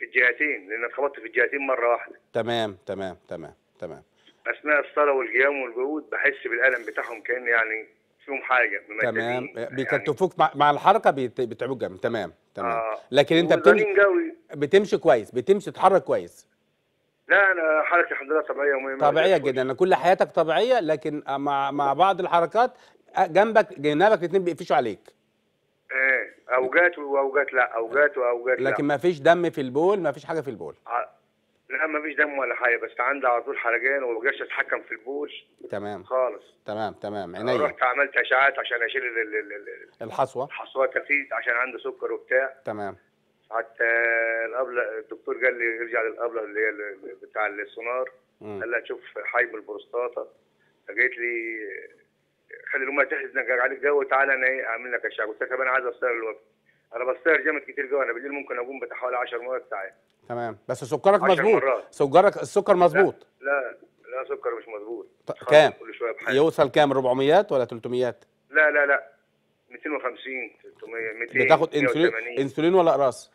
في الجهتين لان خبطت في الجهتين مره واحده تمام تمام تمام تمام اثناء الصلاه والقيام والجهود بحس بالالم بتاعهم كان يعني فيهم حاجه تمام يعني بيكتفوك يعني. مع الحركه بيتعبوك جامد تمام تمام آه. لكن انت بتمشي جوي. بتمشي كويس بتمشي تتحرك كويس لا انا حركه الحمد لله طبيعيه ومهمة طبيعيه جدا انا كل حياتك طبيعيه لكن مع مع بعض الحركات جنبك جنابك الاثنين بيقفشوا عليك ايه اوجات واوجات لا اوجات واوجات لا لكن ما فيش دم في البول ما فيش حاجه في البول لا ما فيش دم ولا حاجه بس عندي على طول حرجان وما بقاش اتحكم في البول تمام خالص تمام تمام عينيا رحت عملت اشعاعات عشان اشيل ال ال ال الحصوه الحصوه كفيت عشان عندي سكر وبتاع تمام حتى الابله الدكتور قال لي ارجع للابله اللي هي بتاع السونار قال لها شوف حجم البروستاتا فجيت لي خلي الامه تحجز لك عليك قهوه تعال انا إيه، اعمل لك الشاي قلت لك انا عايز افطر الوقت انا بصير جامد كتير قوي انا بالليل ممكن اقوم بتحوالي 10 مرات ساعات تمام بس سكرك مظبوط سكرك السكر مظبوط لا لا سكر مش مظبوط كام كل شويه بحاجه يوصل كام 400 ولا 300 لا لا لا 250 300 200 بتاخد انسولين انسولين ولا اقراص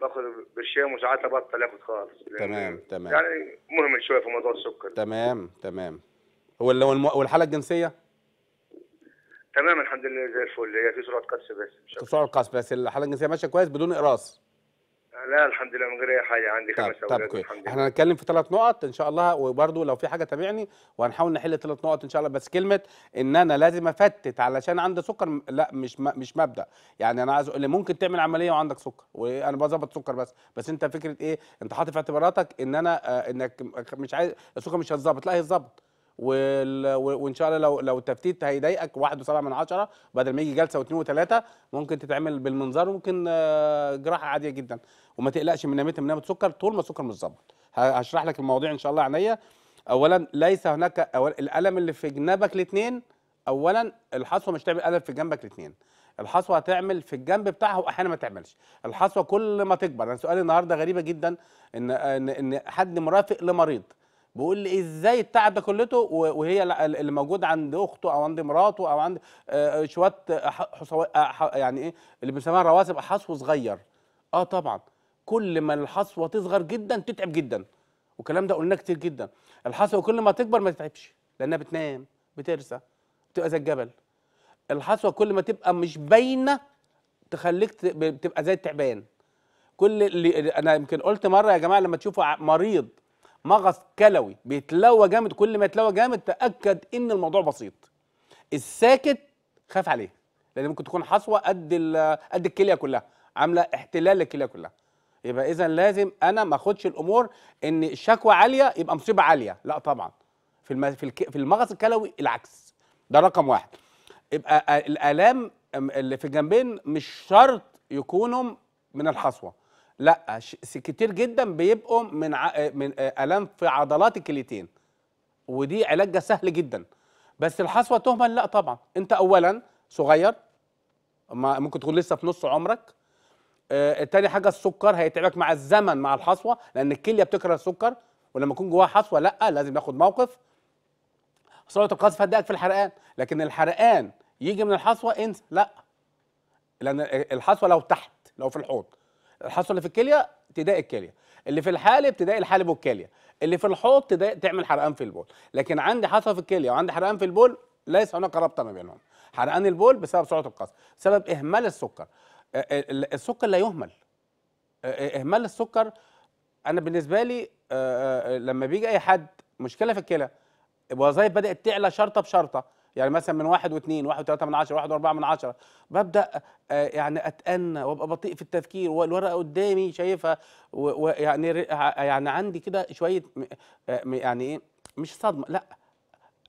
باخد برشام وساعات ابطل اخد خالص تمام تمام يعني مهمل شويه في موضوع السكر تمام تمام هو والحاله الجنسيه تمام الحمد لله زي الفل هي في سرعه قص بس مش سرعه قص بس الحاله الجنسيه ماشيه كويس بدون اقراص لا الحمد لله من غير اي حاجه عندي خمس طب اولاد طب كويس احنا هنتكلم في ثلاث نقط ان شاء الله وبرده لو في حاجه تابعني وهنحاول نحل ثلاث نقط ان شاء الله بس كلمه ان انا لازم افتت علشان عندي سكر لا مش مش مبدا يعني انا عايز اقول ممكن تعمل عمليه وعندك سكر وانا بظبط سكر بس بس انت فكره ايه انت حاطط في اعتباراتك ان انا آه انك مش عايز السكر مش هيتظبط لا هيتظبط وان شاء الله لو لو التفتيت هيضايقك واحد وسبعة من عشرة بدل ما يجي جلسه واثنين وثلاثه ممكن تتعمل بالمنظار وممكن آه، جراحه عاديه جدا وما تقلقش من نميتها من نمت سكر طول ما السكر مش ظابط هشرح لك المواضيع ان شاء الله عينيا اولا ليس هناك أول الالم اللي في جنبك الاثنين اولا الحصوه مش تعمل الم في جنبك الاثنين الحصوه هتعمل في الجنب بتاعها واحيانا ما تعملش الحصوه كل ما تكبر انا سؤالي النهارده غريبه جدا ان ان ان حد مرافق لمريض بيقول لي ازاي التعب ده كلته وهي اللي موجود عند اخته او عند مراته او عند آه، آه، شويه آه، يعني ايه اللي بنسميها رواسب حصو صغير اه طبعا كل ما الحصوه تصغر جدا تتعب جدا والكلام ده قلناه كتير جدا الحصوه كل ما تكبر ما تتعبش لانها بتنام بترسى بتبقى زي الجبل الحصوه كل ما تبقى مش باينه تخليك تبقى زي التعبان كل اللي انا يمكن قلت مره يا جماعه لما تشوفوا مريض مغص كلوي بيتلوى جامد كل ما يتلوى جامد تاكد ان الموضوع بسيط الساكت خاف عليه لان ممكن تكون حصوه قد قد الكليه كلها عامله احتلال للكليه كلها يبقى اذا لازم انا ما اخدش الامور ان الشكوى عاليه يبقى مصيبه عاليه لا طبعا في في المغص الكلوي العكس ده رقم واحد يبقى الالام اللي في الجنبين مش شرط يكونوا من الحصوه لا كتير جدا بيبقوا من ع... من آه، الام في عضلات الكليتين ودي علاجها سهل جدا بس الحصوه تهمل لا طبعا انت اولا صغير ما ممكن تكون لسه في نص عمرك آه تاني حاجه السكر هيتعبك مع الزمن مع الحصوه لان الكليه بتكره السكر ولما يكون جواها حصوه لا لازم ناخد موقف صوره القذف هتضايقك في الحرقان لكن الحرقان يجي من الحصوه انسى لا لان الحصوه لو تحت لو في الحوض الحصوه اللي في الكليه تضايق الكليه اللي في الحالب تضايق الحالب والكليه اللي في الحوض تضايق تعمل حرقان في البول لكن عندي حصوه في الكليه وعندي حرقان في البول ليس هناك ربط ما بينهم حرقان البول بسبب سرعه القصف بسبب اهمال السكر السكر لا يهمل اهمال السكر انا بالنسبه لي لما بيجي اي حد مشكله في الكلى الوظائف بدات تعلى شرطه بشرطه يعني مثلا من واحد واثنين واحد وثلاثة من عشرة واحد واربعة من عشرة ببدأ آه، يعني أتأنى وأبقى بطيء في التفكير والورقة قدامي شايفها ويعني يعني عندي كده شوية آه، يعني إيه مش صدمة لأ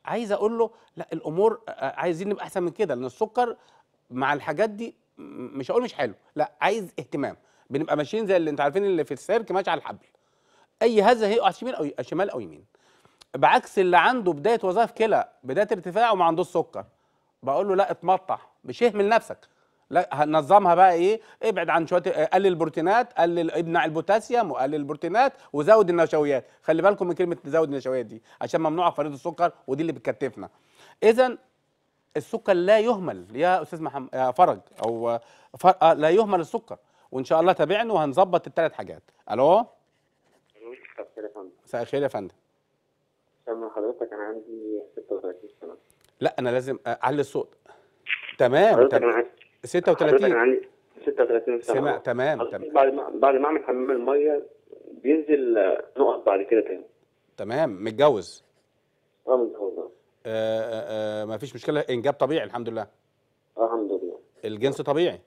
عايز أقول له لأ الأمور آه، عايزين نبقى أحسن من كده لأن السكر مع الحاجات دي مش هقول مش حلو لأ عايز اهتمام بنبقى ماشيين زي اللي انت عارفين اللي في السيرك ماشي على الحبل اي هذا هي شمال او شمال او يمين بعكس اللي عنده بدايه وظائف كلى بدايه ارتفاع وما عندوش سكر بقول له لا اتمطع مش اهمل نفسك لا هنظمها بقى ايه ابعد عن شويه قلل البروتينات قلل امنع البوتاسيوم وقلل البروتينات وزود النشويات خلي بالكم من كلمه زود النشويات دي عشان ممنوعه في السكر ودي اللي بتكتفنا اذا السكر لا يهمل يا استاذ محمد يا فرج او فر... آه، لا يهمل السكر وان شاء الله تابعنا وهنظبط الثلاث حاجات الو مساء الخير يا فندم سامع حضرتك انا عندي 36 سنه لا انا لازم اعلي الصوت تمام تمام 36 انا عندي 36 سنه سمع تمام تمام بعد ما بعد ما اعمل حمام الميه بينزل نقط بعد كده تاني تمام متجوز اه متجوز آه, آه،, آه،, آه، ما فيش مشكله انجاب طبيعي الحمد لله اه الحمد لله الجنس طبيعي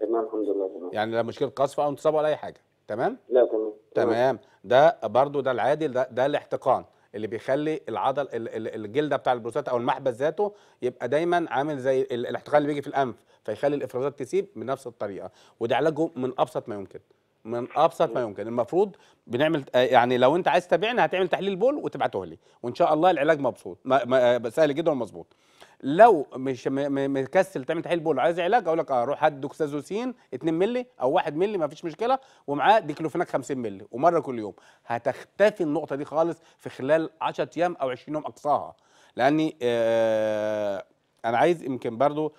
تمام الحمد لله تمام يعني لا مشكله قذف او انتصاب ولا اي حاجه تمام لا تمام تمام ده برضو ده العادل ده ده الاحتقان اللي بيخلي العضل الجلده بتاع البروستات او المحبس ذاته يبقى دايما عامل زي الاحتقان اللي بيجي في الانف فيخلي الافرازات تسيب بنفس الطريقه وده علاجه من ابسط ما يمكن من ابسط ما يمكن المفروض بنعمل آه، يعني لو انت عايز تتابعنا هتعمل تحليل بول وتبعته لي وان شاء الله العلاج مبسوط آه، سهل جدا ومظبوط لو مش مكسل تعمل تحليل بول عايز علاج اقول لك اه روح هات دوكسازوسين 2 مللي او 1 مللي ما فيش مشكله ومعاه ديكلوفيناك 50 مللي ومره كل يوم هتختفي النقطه دي خالص في خلال 10 ايام او 20 يوم اقصاها لاني آه انا عايز يمكن برضو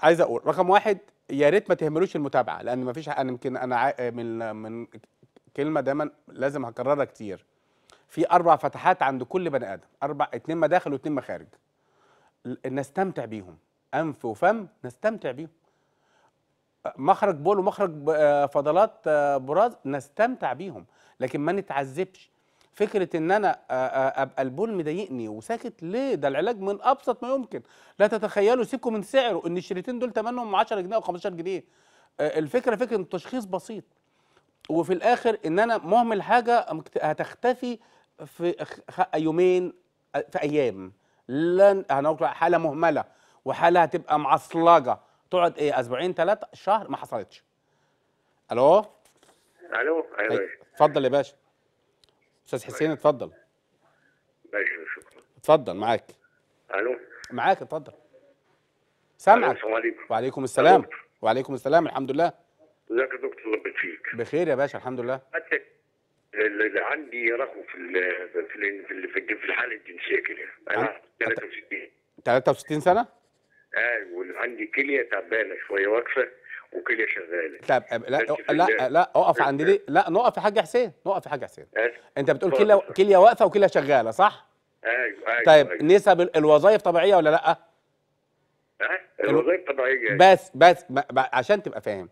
عايز اقول رقم واحد يا ريت ما تهملوش المتابعه لان ما فيش انا يمكن انا من من كلمه دايما لازم هكررها كتير في اربع فتحات عند كل بني ادم اربع اتنين مداخل واتنين مخارج نستمتع بيهم انف وفم نستمتع بيهم مخرج بول ومخرج آه، فضلات آه، براز نستمتع بيهم لكن ما نتعذبش فكره ان انا ابقى البول مضايقني وساكت ليه ده العلاج من ابسط ما يمكن لا تتخيلوا سيبكم من سعره ان الشريطين دول ثمنهم 10 جنيه او 15 جنيه الفكره فكره التشخيص بسيط وفي الاخر ان انا مهمل حاجه هتختفي في يومين في ايام لن هنقول حاله مهمله وحاله هتبقى معصلجه تقعد ايه اسبوعين ثلاثه شهر ما حصلتش الو الو ايوه طيب، اتفضل يا باشا استاذ طيب. حسين اتفضل ماشي طيب، شكرا اتفضل معاك الو معاك اتفضل سامعك السلام عليكم وعليكم السلام ألو. وعليكم السلام الحمد لله ازيك يا دكتور الله فيك بخير يا باشا الحمد لله اللي عندي رقم في في في, في الحاله الجنسيه كده انا 63 63 سنه؟ اه وعندي كليه تعبانه شويه واقفه وكليه شغاله طب لا لا, لا اقف عند دي لا نقف يا حاج حسين نقف يا حاج حسين إيه؟ انت بتقول كليه كليه واقفه وكليه شغاله صح؟ ايوه ايوه طيب أيوة. نسب الوظائف طبيعيه ولا لا؟ الوظائف طبيعيه بس بس عشان تبقى فاهم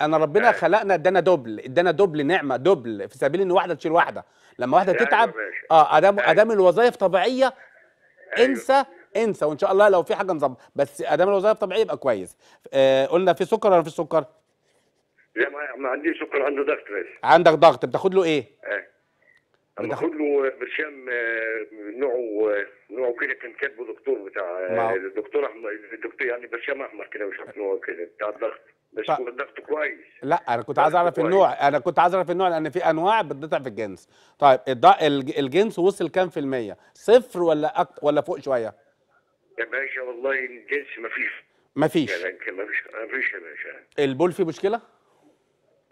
انا ربنا آه. خلقنا ادانا دبل ادانا دبل نعمه دبل في سبيل ان واحده تشيل واحده لما واحده أيوة تتعب اه ادام أيوة. ادام الوظائف طبيعيه انسى انسى وان شاء الله لو في حاجه نظبط بس ادام الوظائف طبيعيه يبقى كويس آه قلنا في سكر ولا في سكر؟ لا ما عنديش سكر عنده ضغط بس عندك ضغط بتاخد له ايه؟ اه بتاخد له برشام آه، نوعه آه، نوعه كده كان كاتبه دكتور بتاع آه، الدكتور احمد الدكتور يعني برشام احمر كده مش عارف نوعه كده بتاع الضغط بس الضغط كويس لا انا كنت عايز اعرف النوع انا كنت عايز اعرف النوع لان في انواع بتضيع في الجنس طيب الجنس وصل كام في الميه صفر ولا أكت... ولا فوق شويه يا باشا والله الجنس ما فيش ما فيش ما فيش يا باشا البول فيه مشكله؟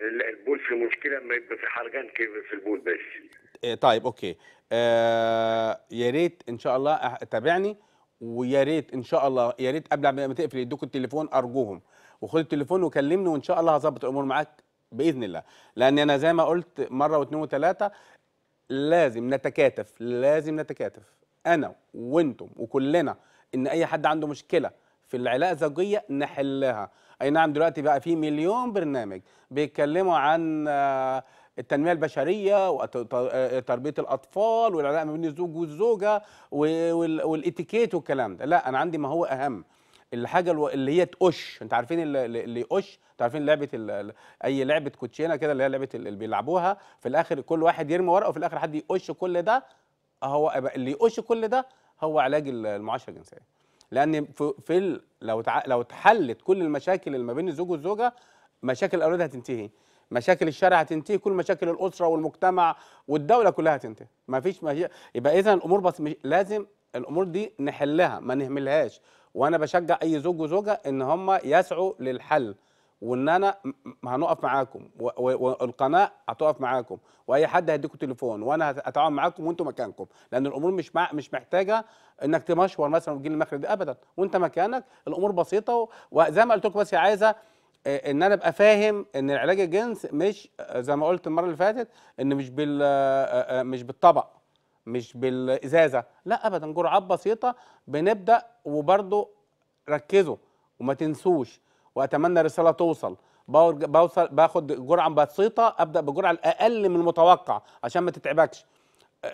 البول فيه مشكله ما يبقى في حرجان كده في البول بس إيه، طيب اوكي آه يا ريت ان شاء الله تابعني ويا ريت ان شاء الله يا ريت قبل ما تقفل يدوك التليفون ارجوهم وخد التليفون وكلمني وان شاء الله هظبط الامور معاك باذن الله لان انا زي ما قلت مره واثنين وثلاثه لازم نتكاتف لازم نتكاتف انا وانتم وكلنا ان اي حد عنده مشكله في العلاقه الزوجيه نحلها اي نعم دلوقتي بقى في مليون برنامج بيتكلموا عن آه، التنميه البشريه وتربيه آه، آه، الاطفال والعلاقه ما بين الزوج والزوجه والاتيكيت والكلام ده لا انا عندي ما هو اهم الحاجه اللي هي تقش انت عارفين اللي يقش انت عارفين لعبه اي لعبه كوتشينه كده اللي هي لعبه اللي بيلعبوها في الاخر كل واحد يرمي ورقه وفي الاخر حد يقش كل ده هو اللي يقش كل ده هو علاج المعاشره الجنسيه لان في لو تع... لو اتحلت كل المشاكل اللي ما بين الزوج والزوجه مشاكل الاولاد هتنتهي مشاكل الشارع هتنتهي كل مشاكل الاسره والمجتمع والدوله كلها هتنتهي ما فيش يبقى اذا الامور بس مش... لازم الامور دي نحلها ما نهملهاش وانا بشجع اي زوج وزوجه ان هم يسعوا للحل وان انا هنقف معاكم والقناه هتقف معاكم واي حد هيديكم تليفون وانا هتعاون معاكم وانتم مكانكم لان الامور مش مع مش محتاجه انك تمشور مثلا وتجي المخرج دي ابدا وانت مكانك الامور بسيطه وزي ما قلت لكم بس عايزه آه، ان انا ابقى فاهم ان العلاج الجنس مش آه، زي ما قلت المره اللي فاتت ان مش بال آه، مش بالطبق مش بالازازه لا ابدا جرعات بسيطه بنبدا وبرده ركزوا وما تنسوش واتمنى الرساله توصل بوصل باخد جرعه بسيطه ابدا بجرعه الاقل من المتوقع عشان ما تتعبكش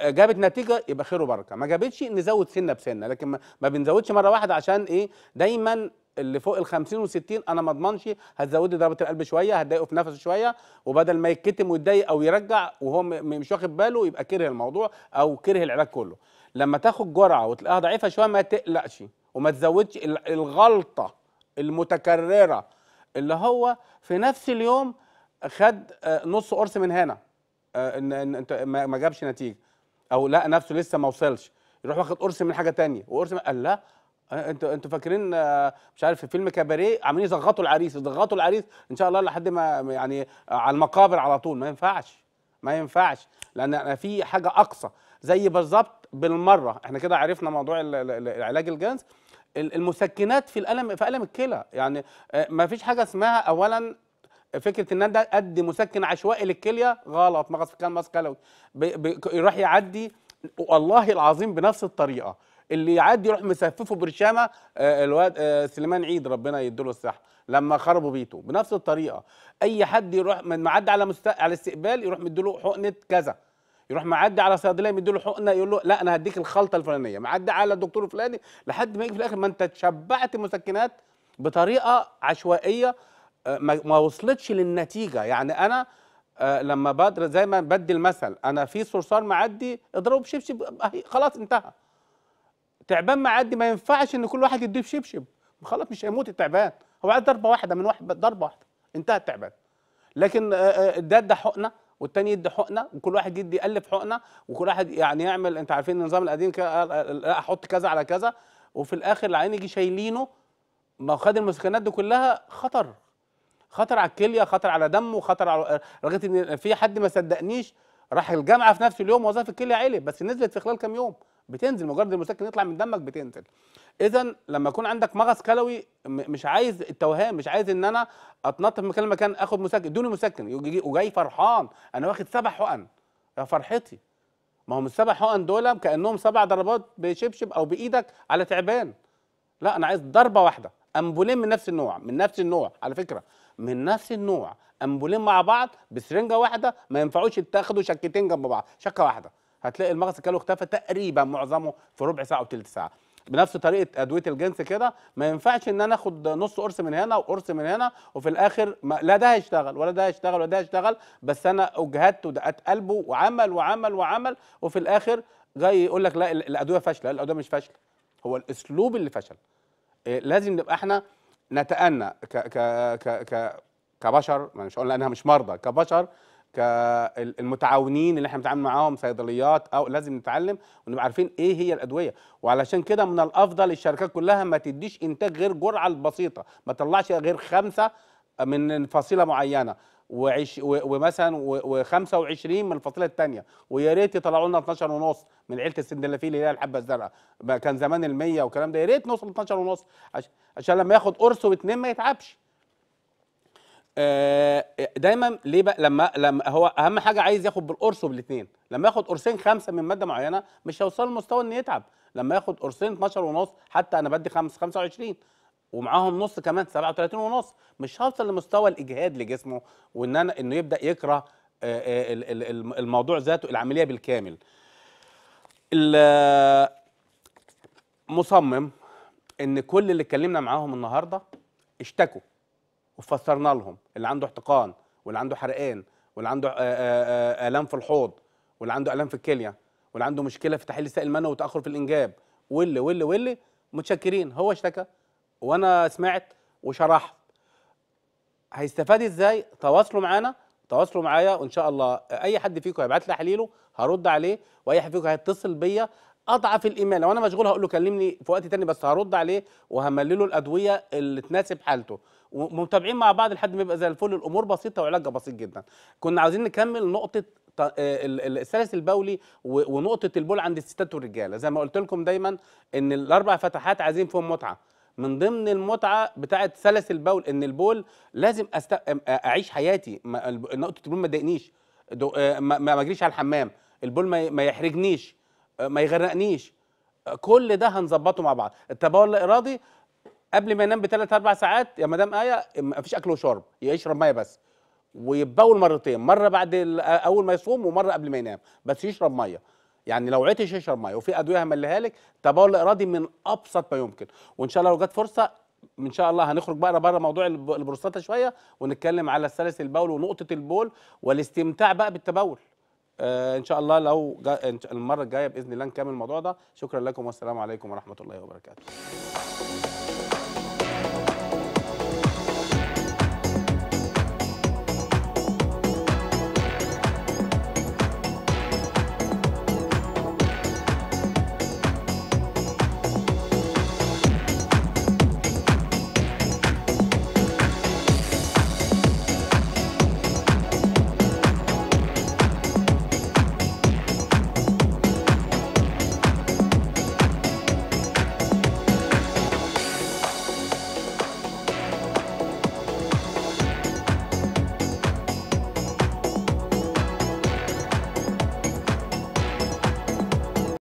جابت نتيجه يبقى خير وبركه ما جابتش نزود سنه بسنه لكن ما بنزودش مره واحده عشان ايه دايما اللي فوق ال 50 و60 انا ما اضمنش هتزود ضربه القلب شويه هتضايقه في نفسه شويه وبدل ما يتكتم ويتضايق او يرجع وهو مش واخد باله يبقى كره الموضوع او كره العلاج كله لما تاخد جرعه وتلاقيها ضعيفه شويه ما تقلقش وما تزودش الغلطه المتكرره اللي هو في نفس اليوم خد آه، نص قرص من هنا آه، ان انت ما جابش نتيجه او لا نفسه لسه ما وصلش يروح واخد قرص من حاجه تانية وقرص من قال لا آه، انتوا انتوا فاكرين مش عارف في فيلم كباريه عاملين يضغطوا العريس يضغطوا العريس ان شاء الله لحد ما يعني على المقابر على طول ما ينفعش ما ينفعش لان في حاجه اقصى زي بالظبط بالمره احنا كده عرفنا موضوع العلاج الجنس المسكنات في الالم في الم الكلى يعني آه، ما فيش حاجه اسمها اولا فكره ان انا ادي مسكن عشوائي للكليه غلط مغص كان ماسك كلوي يروح يعدي والله العظيم بنفس الطريقه اللي يعدي يروح مسففه برشامه آه، الواد آه، سليمان عيد ربنا يديله الصحه لما خربوا بيته بنفس الطريقه اي حد يروح من معدي على على استقبال يروح مديله حقنه كذا يروح معدي على صيدليه له حقنه يقول له لا انا هديك الخلطه الفلانيه معدي على الدكتور الفلاني لحد ما يجي في الاخر ما انت تشبعت مسكنات بطريقه عشوائيه آه، ما وصلتش للنتيجه يعني انا آه، لما بدر زي ما بدي المثل انا في صرصار معدي اضربه بشبشب خلاص انتهى تعبان معدي ما ينفعش ان كل واحد يديه بشبشب خلاص مش هيموت التعبان هو عايز ضربه واحده من واحد ضربه واحده انتهى التعبان لكن آه، ده ده حقنه والتاني يدي حقنه وكل واحد يدي يالف حقنه وكل واحد يعني يعمل انت عارفين النظام القديم كده آه، آه، احط كذا على كذا وفي الاخر العين يجي شايلينه ما خد المسكنات دي كلها خطر خطر على الكليه خطر على دمه خطر على لغايه ان في حد ما صدقنيش راح الجامعه في نفس اليوم وظائف الكليه علي بس نزلت في خلال كام يوم بتنزل مجرد المسكن يطلع من دمك بتنزل اذا لما يكون عندك مغص كلوي مش عايز التوهان مش عايز ان انا اتنطط من مكان لمكان اخد مسكن ادوني مسكن وجاي فرحان انا واخد سبع حقن يا فرحتي ما هم السبع حقن دول كانهم سبع ضربات بشبشب او بايدك على تعبان لا انا عايز ضربه واحده امبولين من نفس النوع من نفس النوع على فكره من نفس النوع امبولين مع بعض بسرنجه واحده ما ينفعوش يتاخدوا شكتين جنب بعض شكه واحده هتلاقي المغص الكلوي اختفى تقريبا معظمه في ربع ساعه او ثلث ساعه بنفس طريقه ادويه الجنس كده ما ينفعش ان انا اخد نص قرص من هنا وقرص من هنا وفي الاخر ما لا ده هيشتغل ولا ده هيشتغل ولا ده هيشتغل بس انا اجهدت ودقات قلبه وعمل وعمل وعمل وفي الاخر جاي يقول لك لا الادويه فاشله الادويه مش فاشله هو الاسلوب اللي فشل إيه لازم نبقى احنا نتأنى ك ك ك ك كبشر مش هقول انها مش مرضى كبشر كالمتعاونين اللي احنا بنتعامل معاهم صيدليات او لازم نتعلم ونبقى عارفين ايه هي الادويه وعلشان كده من الافضل الشركات كلها ما تديش انتاج غير جرعه البسيطه ما تطلعش غير خمسه من فصيله معينه وعش ومثلا و25 من الفصيله الثانيه ويا ريت يطلعوا لنا 12 ونص من عيله السندلافيل اللي هي الحبه الزرقاء كان زمان ال100 والكلام ده يا ريت نوصل 12 ونص عشان لما ياخد قرص واتنين ما يتعبش آه، دايما ليه بقى لما لما هو اهم حاجه عايز ياخد بالقرص وبالاثنين لما ياخد قرصين خمسه من ماده معينه مش هيوصل لمستوى ان يتعب لما ياخد قرصين 12 ونص حتى انا بدي خمس 25 ومعاهم نص كمان 37 ونص مش هوصل لمستوى الاجهاد لجسمه وان انا انه يبدا يكره آه، آه، الموضوع ذاته العمليه بالكامل مصمم ان كل اللي اتكلمنا معاهم النهارده اشتكوا وفسرنا لهم اللي عنده احتقان واللي عنده حرقان واللي عنده آه، آه، آه، الام في الحوض واللي عنده الام في الكليه واللي عنده مشكله في تحليل السائل المنوي وتاخر في الانجاب واللي واللي واللي متشكرين هو اشتكى وانا سمعت وشرحت هيستفاد ازاي تواصلوا معانا تواصلوا معايا وان شاء الله اي حد فيكم هيبعت لي حليله هرد عليه واي حد فيكم هيتصل بيا اضعف الايمان لو انا مشغول هقول له كلمني في وقت تاني بس هرد عليه وهملله الادويه اللي تناسب حالته ومتابعين مع بعض لحد ما يبقى زي الفل الامور بسيطه وعلاجها بسيط جدا كنا عاوزين نكمل نقطه آه، السلس البولي ونقطه البول عند الستات والرجاله زي ما قلت لكم دايما ان الاربع فتحات عايزين فيهم متعه من ضمن المتعه بتاعه سلس البول ان البول لازم أست... اعيش حياتي نقطه البول ما تضايقنيش آه، ما اجريش على الحمام البول ما يحرجنيش آه، ما يغرقنيش كل ده هنظبطه مع بعض التبول الاراضي قبل ما ينام بثلاث اربع ساعات يا مدام ايه مفيش اكل وشرب يشرب ميه بس ويتبول مرتين مره بعد اول ما يصوم ومره قبل ما ينام بس يشرب ميه يعني لو عطش يشرب ميه وفي ادويه همليها لك تبول الاراضي من ابسط ما يمكن وان شاء الله لو جت فرصه ان شاء الله هنخرج بقى بره موضوع البروستاتا شويه ونتكلم على سلس البول ونقطه البول والاستمتاع بقى بالتبول آه ان شاء الله لو جا المره الجايه باذن الله نكمل الموضوع ده شكرا لكم والسلام عليكم ورحمه الله وبركاته